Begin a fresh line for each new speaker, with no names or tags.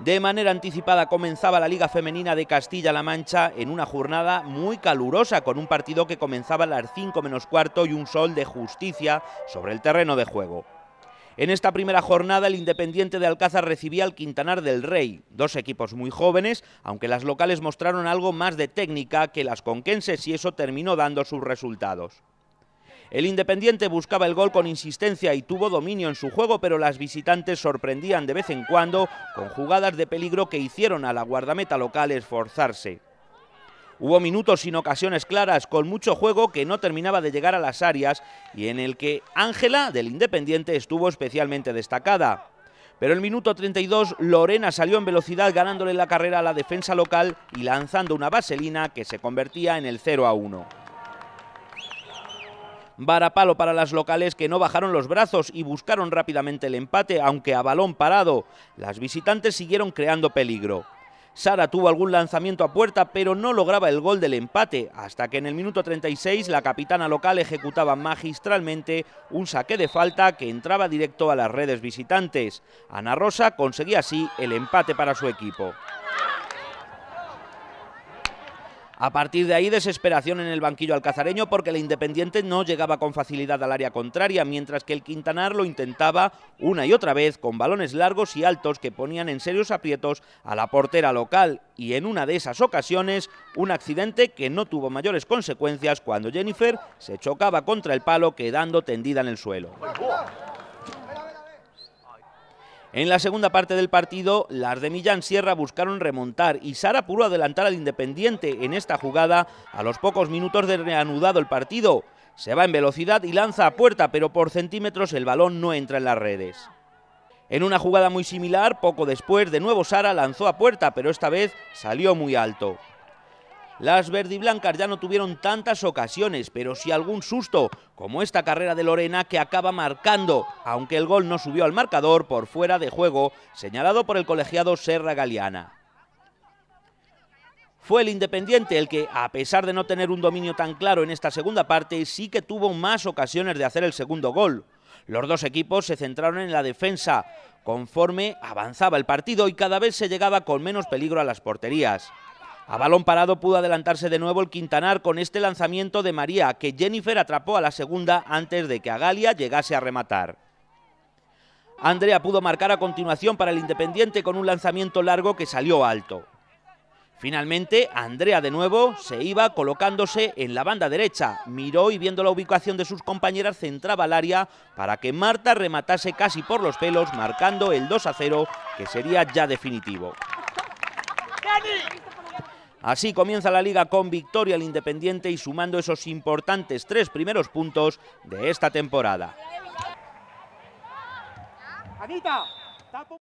De manera anticipada comenzaba la Liga Femenina de Castilla-La Mancha en una jornada muy calurosa, con un partido que comenzaba a las 5 menos cuarto y un sol de justicia sobre el terreno de juego. En esta primera jornada el Independiente de Alcázar recibía al Quintanar del Rey, dos equipos muy jóvenes, aunque las locales mostraron algo más de técnica que las conquenses y eso terminó dando sus resultados. El Independiente buscaba el gol con insistencia y tuvo dominio en su juego, pero las visitantes sorprendían de vez en cuando con jugadas de peligro que hicieron a la guardameta local esforzarse. Hubo minutos sin ocasiones claras, con mucho juego que no terminaba de llegar a las áreas y en el que Ángela del Independiente estuvo especialmente destacada. Pero el minuto 32 Lorena salió en velocidad ganándole la carrera a la defensa local y lanzando una vaselina que se convertía en el 0 a 1. Palo para las locales que no bajaron los brazos y buscaron rápidamente el empate, aunque a balón parado. Las visitantes siguieron creando peligro. Sara tuvo algún lanzamiento a puerta, pero no lograba el gol del empate, hasta que en el minuto 36 la capitana local ejecutaba magistralmente un saque de falta que entraba directo a las redes visitantes. Ana Rosa conseguía así el empate para su equipo. A partir de ahí, desesperación en el banquillo alcazareño porque el Independiente no llegaba con facilidad al área contraria, mientras que el Quintanar lo intentaba una y otra vez con balones largos y altos que ponían en serios aprietos a la portera local. Y en una de esas ocasiones, un accidente que no tuvo mayores consecuencias cuando Jennifer se chocaba contra el palo quedando tendida en el suelo. En la segunda parte del partido, las de Millán Sierra buscaron remontar y Sara pudo adelantar al Independiente en esta jugada a los pocos minutos de reanudado el partido. Se va en velocidad y lanza a puerta, pero por centímetros el balón no entra en las redes. En una jugada muy similar, poco después, de nuevo Sara lanzó a puerta, pero esta vez salió muy alto. Las verdiblancas ya no tuvieron tantas ocasiones, pero sí algún susto, como esta carrera de Lorena que acaba marcando, aunque el gol no subió al marcador por fuera de juego, señalado por el colegiado Serra Galeana. Fue el Independiente el que, a pesar de no tener un dominio tan claro en esta segunda parte, sí que tuvo más ocasiones de hacer el segundo gol. Los dos equipos se centraron en la defensa, conforme avanzaba el partido y cada vez se llegaba con menos peligro a las porterías. A balón parado pudo adelantarse de nuevo el Quintanar con este lanzamiento de María, que Jennifer atrapó a la segunda antes de que Agalia llegase a rematar. Andrea pudo marcar a continuación para el Independiente con un lanzamiento largo que salió alto. Finalmente, Andrea de nuevo se iba colocándose en la banda derecha, miró y viendo la ubicación de sus compañeras centraba el área para que Marta rematase casi por los pelos, marcando el 2 a 0, que sería ya definitivo. Así comienza la liga con victoria al Independiente y sumando esos importantes tres primeros puntos de esta temporada.